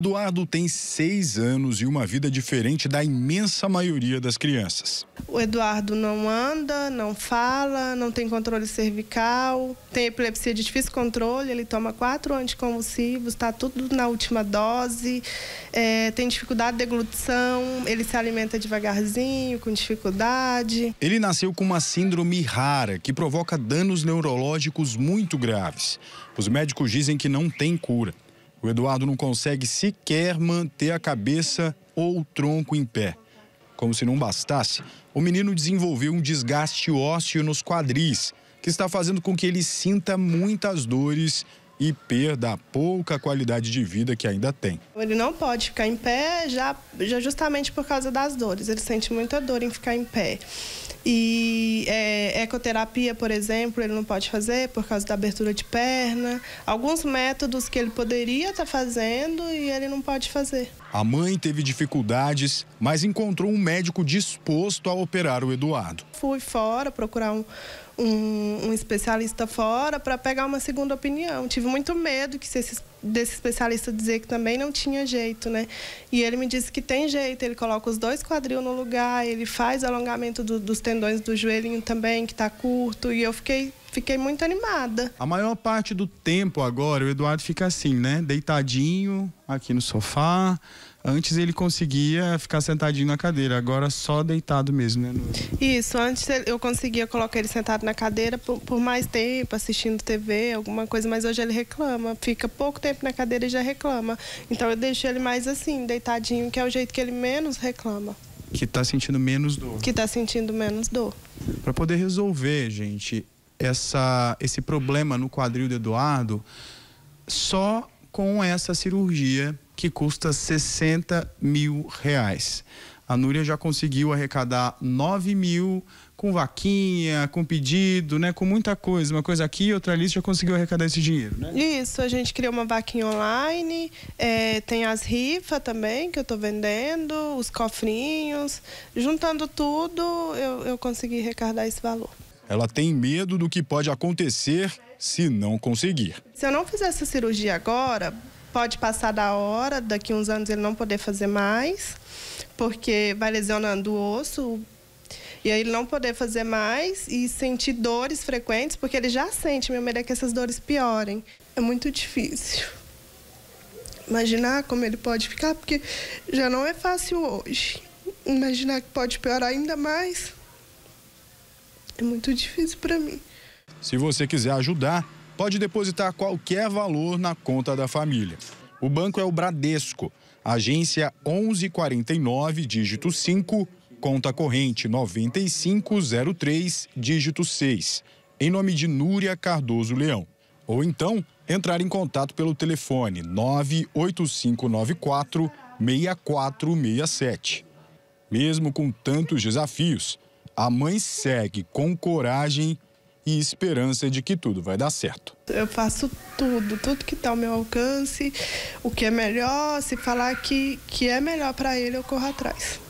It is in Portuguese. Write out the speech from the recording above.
Eduardo tem seis anos e uma vida diferente da imensa maioria das crianças. O Eduardo não anda, não fala, não tem controle cervical, tem epilepsia de difícil controle, ele toma quatro anticonvulsivos, está tudo na última dose, é, tem dificuldade de deglutição, ele se alimenta devagarzinho, com dificuldade. Ele nasceu com uma síndrome rara que provoca danos neurológicos muito graves. Os médicos dizem que não tem cura. O Eduardo não consegue sequer manter a cabeça ou o tronco em pé. Como se não bastasse, o menino desenvolveu um desgaste ósseo nos quadris, que está fazendo com que ele sinta muitas dores e perda a pouca qualidade de vida que ainda tem. Ele não pode ficar em pé já, já justamente por causa das dores. Ele sente muita dor em ficar em pé. E é, ecoterapia, por exemplo, ele não pode fazer por causa da abertura de perna. Alguns métodos que ele poderia estar tá fazendo e ele não pode fazer. A mãe teve dificuldades, mas encontrou um médico disposto a operar o Eduardo. Fui fora procurar um, um, um especialista fora para pegar uma segunda opinião. Tive muito medo que esse, desse especialista dizer que também não tinha jeito, né? E ele me disse que tem jeito, ele coloca os dois quadril no lugar, ele faz alongamento do, dos tendões do joelhinho também, que está curto, e eu fiquei fiquei muito animada. A maior parte do tempo agora, o Eduardo fica assim, né? Deitadinho aqui no sofá. Antes ele conseguia ficar sentadinho na cadeira, agora só deitado mesmo, né? Isso, antes eu conseguia colocar ele sentado na cadeira por, por mais tempo, assistindo TV, alguma coisa, mas hoje ele reclama, fica pouco tempo na cadeira e já reclama. Então eu deixo ele mais assim, deitadinho, que é o jeito que ele menos reclama que está sentindo menos dor. Que está sentindo menos dor. Para poder resolver, gente, essa, esse problema no quadril do Eduardo só com essa cirurgia que custa 60 mil reais. A Núria já conseguiu arrecadar 9 mil com vaquinha, com pedido, né? Com muita coisa. Uma coisa aqui, outra ali, já conseguiu arrecadar esse dinheiro, né? Isso, a gente criou uma vaquinha online, é, tem as rifas também que eu estou vendendo, os cofrinhos. Juntando tudo, eu, eu consegui arrecadar esse valor ela tem medo do que pode acontecer se não conseguir. Se eu não fizer essa cirurgia agora, pode passar da hora, daqui uns anos ele não poder fazer mais, porque vai lesionando o osso. E aí ele não poder fazer mais e sentir dores frequentes, porque ele já sente, meu medo é que essas dores piorem. É muito difícil. Imaginar como ele pode ficar, porque já não é fácil hoje. Imaginar que pode piorar ainda mais. É muito difícil para mim. Se você quiser ajudar, pode depositar qualquer valor na conta da família. O banco é o Bradesco, agência 1149, dígito 5, conta corrente 9503, dígito 6, em nome de Núria Cardoso Leão. Ou então, entrar em contato pelo telefone 98594 6467. Mesmo com tantos desafios, a mãe segue com coragem e esperança de que tudo vai dar certo. Eu faço tudo, tudo que está ao meu alcance, o que é melhor, se falar que, que é melhor para ele, eu corro atrás.